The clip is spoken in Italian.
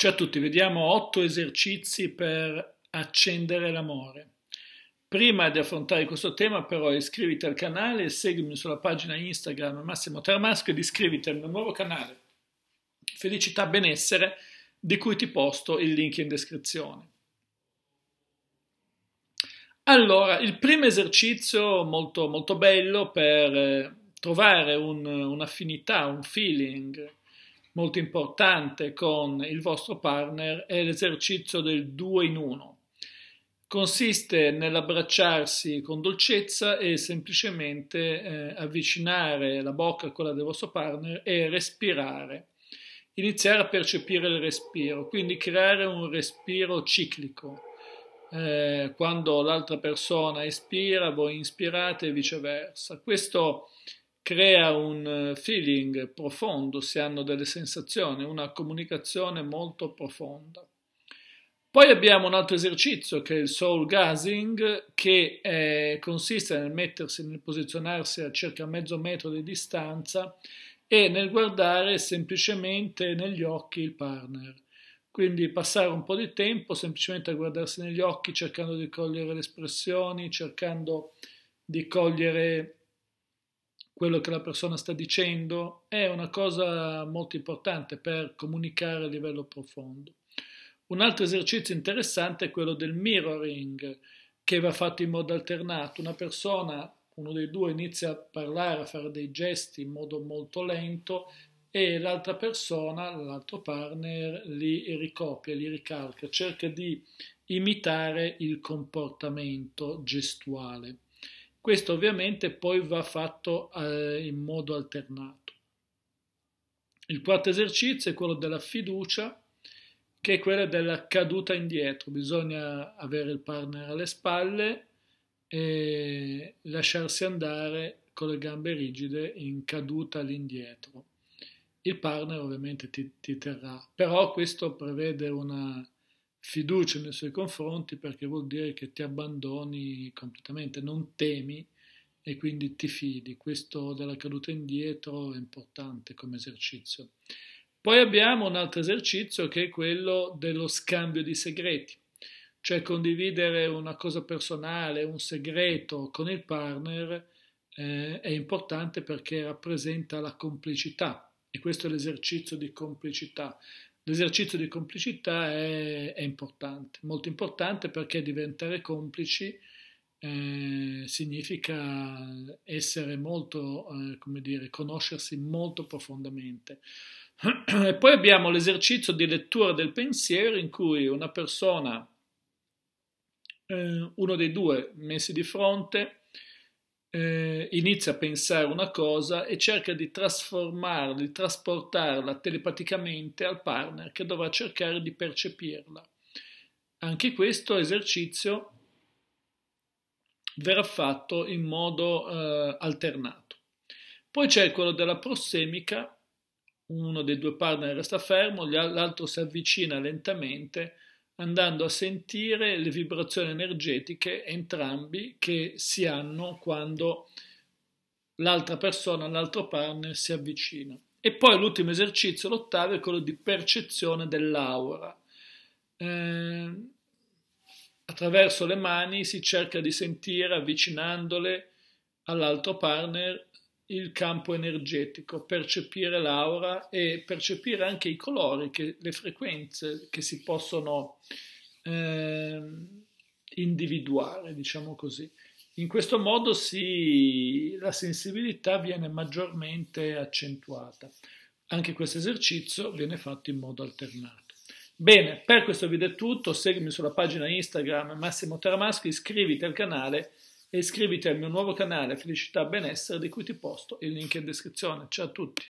Ciao a tutti, vediamo 8 esercizi per accendere l'amore. Prima di affrontare questo tema però iscriviti al canale, seguimi sulla pagina Instagram Massimo Termasco ed iscriviti al mio nuovo canale Felicità Benessere di cui ti posto il link in descrizione. Allora, il primo esercizio molto, molto bello per eh, trovare un, un'affinità, un feeling molto importante con il vostro partner è l'esercizio del due in uno. Consiste nell'abbracciarsi con dolcezza e semplicemente eh, avvicinare la bocca a quella del vostro partner e respirare. Iniziare a percepire il respiro, quindi creare un respiro ciclico. Eh, quando l'altra persona espira, voi inspirate e viceversa. Questo è crea un eh, feeling profondo, si hanno delle sensazioni, una comunicazione molto profonda. Poi abbiamo un altro esercizio che è il soul gazing, che è, consiste nel mettersi, nel posizionarsi a circa mezzo metro di distanza e nel guardare semplicemente negli occhi il partner. Quindi passare un po' di tempo semplicemente a guardarsi negli occhi, cercando di cogliere le espressioni, cercando di cogliere quello che la persona sta dicendo è una cosa molto importante per comunicare a livello profondo. Un altro esercizio interessante è quello del mirroring, che va fatto in modo alternato. Una persona, uno dei due, inizia a parlare, a fare dei gesti in modo molto lento e l'altra persona, l'altro partner, li ricopia, li ricalca, cerca di imitare il comportamento gestuale. Questo ovviamente poi va fatto eh, in modo alternato. Il quarto esercizio è quello della fiducia, che è quella della caduta indietro. Bisogna avere il partner alle spalle e lasciarsi andare con le gambe rigide in caduta all'indietro. Il partner ovviamente ti, ti terrà, però questo prevede una fiducia nei suoi confronti perché vuol dire che ti abbandoni completamente, non temi e quindi ti fidi. Questo della caduta indietro è importante come esercizio. Poi abbiamo un altro esercizio che è quello dello scambio di segreti, cioè condividere una cosa personale, un segreto con il partner eh, è importante perché rappresenta la complicità e questo è l'esercizio di complicità. L'esercizio di complicità è, è, importante, molto importante perché diventare complici eh, significa essere molto, eh, come dire, conoscersi molto profondamente. E poi abbiamo l'esercizio di lettura del pensiero in cui una persona, eh, uno dei due messi di fronte, eh, inizia a pensare una cosa e cerca di trasformarla, di trasportarla telepaticamente al partner che dovrà cercare di percepirla. Anche questo esercizio verrà fatto in modo eh, alternato. Poi c'è quello della prossemica, uno dei due partner resta fermo, l'altro si avvicina lentamente andando a sentire le vibrazioni energetiche entrambi che si hanno quando l'altra persona, l'altro partner si avvicina. E poi l'ultimo esercizio, l'ottavo, è quello di percezione dell'aura. Eh, attraverso le mani si cerca di sentire, avvicinandole all'altro partner, il campo energetico, percepire l'aura e percepire anche i colori, che, le frequenze che si possono eh, individuare, diciamo così. In questo modo si, la sensibilità viene maggiormente accentuata. Anche questo esercizio viene fatto in modo alternato. Bene, per questo video è tutto, seguimi sulla pagina Instagram Massimo Taramaschi, iscriviti al canale e iscriviti al mio nuovo canale Felicità Benessere di cui ti posto il link in descrizione. Ciao a tutti!